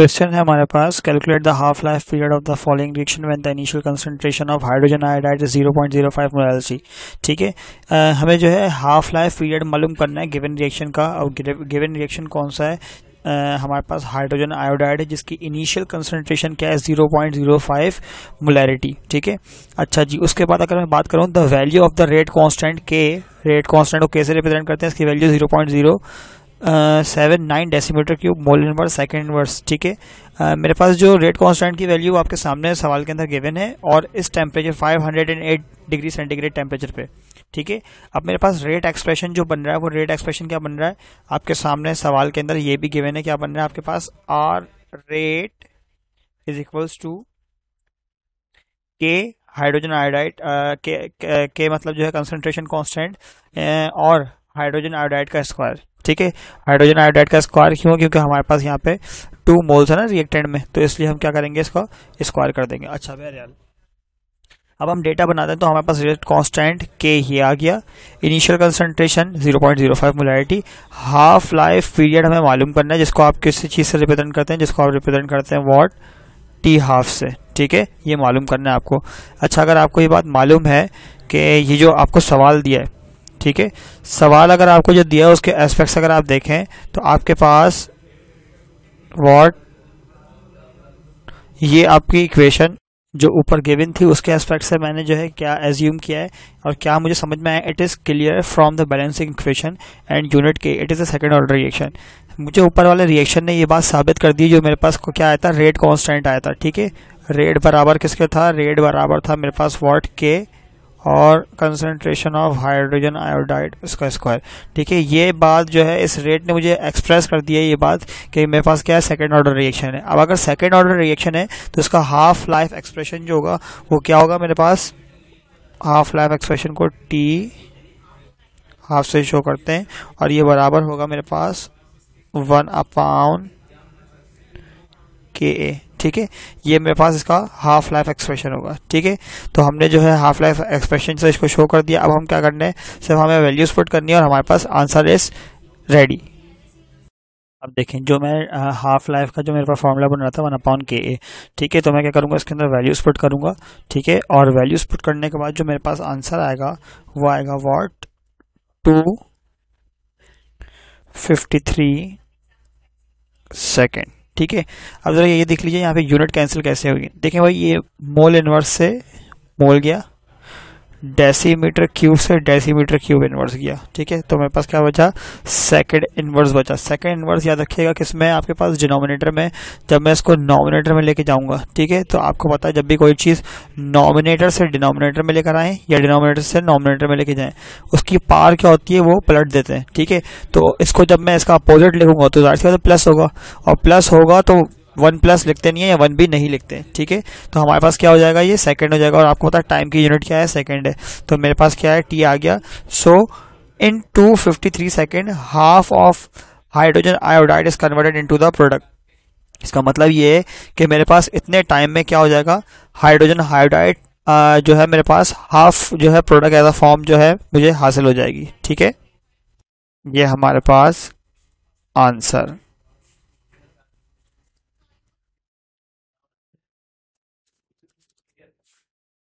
question है हमारे पास calculate the half life period of the following reaction when the initial concentration of hydrogen iodide zero point zero five mole C ठीक है हमें जो है हाफ लाइफ पीरियड मालूम करना है गिवन रिएक्शन का और गिवन रिएक्शन कौन सा है Uh, हमारे पास हाइड्रोजन आयोडाइड है जिसकी इनिशियल कंसनट्रेशन क्या है zero point zero five molarity ठीक है अच्छा जी उसके बाद अगर मैं बात करूँ the value of the rate constant के रेट कांस्टेंट को कैसे रिप्रेजेंट करते हैं इसकी value zero point zero seven nine decimetre cube mole inverse second inverse ठीक है uh, मेरे पास जो रेट कांस्टेंट की वैल्यू आपके सामने सवाल के अंदर गिवन है और इस टेम्परेचर 508 डिग्री सेंटीग्रेड टेम्परेचर पे ठीक है अब मेरे पास रेट एक्सप्रेशन जो बन रहा है वो रेट एक्सप्रेशन क्या बन रहा है आपके सामने सवाल के अंदर ये भी गिवन है क्या बन रहा है आपके पास R rate is equals to K hydrogen iodide K, K, K मतलब जो है कंसनट्रेशन कॉन्स्टेंट और हाइड्रोजन आयोडाइट का स्क्वायर ठीक है हाइड्रोजन आयोडाइड का स्क्वायर क्यों क्योंकि हमारे पास यहाँ पे टू मोल्स है ना रिएक्टेंट में तो इसलिए हम क्या करेंगे इसको स्क्वायर कर देंगे अच्छा भैया यार अब हम डेटा बनाते हैं तो हमारे पास रेट कॉन्स्टेंट के ही आ गया initial concentration 0.05 molarity half life period हमें मालूम करना है जिसको आप किसी चीज़ से रिप्रेजेंट करते हैं जिसको आप रिप्रेजेंट करते हैं वॉट टी हाफ से ठीक है ये मालूम करना है आपको अच्छा अगर आपको ये बात मालूम है कि ये जो आपको सवाल दिया है ठीक है सवाल अगर आपको जो दिया है उसके एस्पेक्ट्स अगर आप देखें तो आपके पास वॉट ये आपकी इक्वेशन जो ऊपर गिवन थी उसके एस्पेक्ट से मैंने जो है क्या एज्यूम किया है और क्या मुझे समझ में आया it is clear from the balancing equation and unit के it is a second order reaction मुझे ऊपर वाले रिएक्शन ने ये बात साबित कर दी जो मेरे पास को क्या आया था रेट कॉन्स्टेंट आया था ठीक है रेट बराबर किसके था रेट बराबर था मेरे पास वॉट के और कंसनट्रेशन ऑफ हाइड्रोजन आयोडाइड इसका स्क्वायर ठीक है ये बात जो है इस रेट ने मुझे एक्सप्रेस कर दिया है ये बात कि मेरे पास क्या है सेकेंड ऑर्डर रिएक्शन है अब अगर सेकेंड ऑर्डर रिएक्शन है तो इसका हाफ लाइफ एक्सप्रेशन जो होगा वो क्या होगा मेरे पास हाफ लाइफ एक्सप्रेशन को टी हाफ से शो करते हैं और ये बराबर होगा मेरे पास वन अपाउन के ए ठीक है ये मेरे पास इसका हाफ लाइफ एक्सप्रेशन होगा ठीक है तो हमने जो है हाफ लाइफ एक्सप्रेशन से इसको शो कर दिया अब हम क्या करना है सिर्फ हमें वैल्यूज पुट करनी है और हमारे पास आंसर इज रेडी अब देखें जो मैं हाफ लाइफ का जो मेरे पास फॉर्मूला बन रहा था वन अपॉन के ए ठीक है तो मैं क्या करूँगा इसके अंदर वैल्यूज पुट करूंगा ठीक है और वैल्यूज पुट करने के बाद जो मेरे पास आंसर आएगा वो आएगा what two fifty three second ठीक है अब जरा ये देख लीजिए यहाँ पे यूनिट कैंसिल कैसे होगी देखें भाई ये मोल इनवर्स से मोल गया डेसीमीटर क्यूब से डेसीमीटर क्यूब इन्वर्स किया ठीक है तो मेरे पास क्या बचा सेकंड इन्वर्स बचा सेकंड इन्वर्स याद रखिएगा किसमें आपके पास डिनोमिनेटर में जब मैं इसको नॉमिनेटर में लेके जाऊंगा ठीक है तो आपको पता है जब भी कोई चीज़ नॉमिनेटर से डिनोमिनेटर में लेकर आएँ या डिनोमिनेटर से नॉमिनेटर में लेके जाएँ उसकी पार क्या होती है वो पलट देते हैं ठीक है तो इसको जब मैं इसका अपोजिट लिखूंगा तो जाहिर सी प्लस होगा और प्लस होगा तो वन प्लस लिखते नहीं है या वन भी नहीं लिखते ठीक है तो हमारे पास क्या हो जाएगा ये सेकंड हो जाएगा और आपको पता है टाइम की यूनिट क्या है सेकेंड है तो मेरे पास क्या है टी आ गया so in two fifty three second half of hydrogen iodide is converted into the product इसका मतलब ये है कि मेरे पास इतने टाइम में क्या हो जाएगा हाइड्रोजन हाइड्राइड जो है मेरे पास हाफ जो है प्रोडक्ट एज अ फॉर्म जो है मुझे हासिल हो जाएगी ठीक है ये हमारे पास आंसर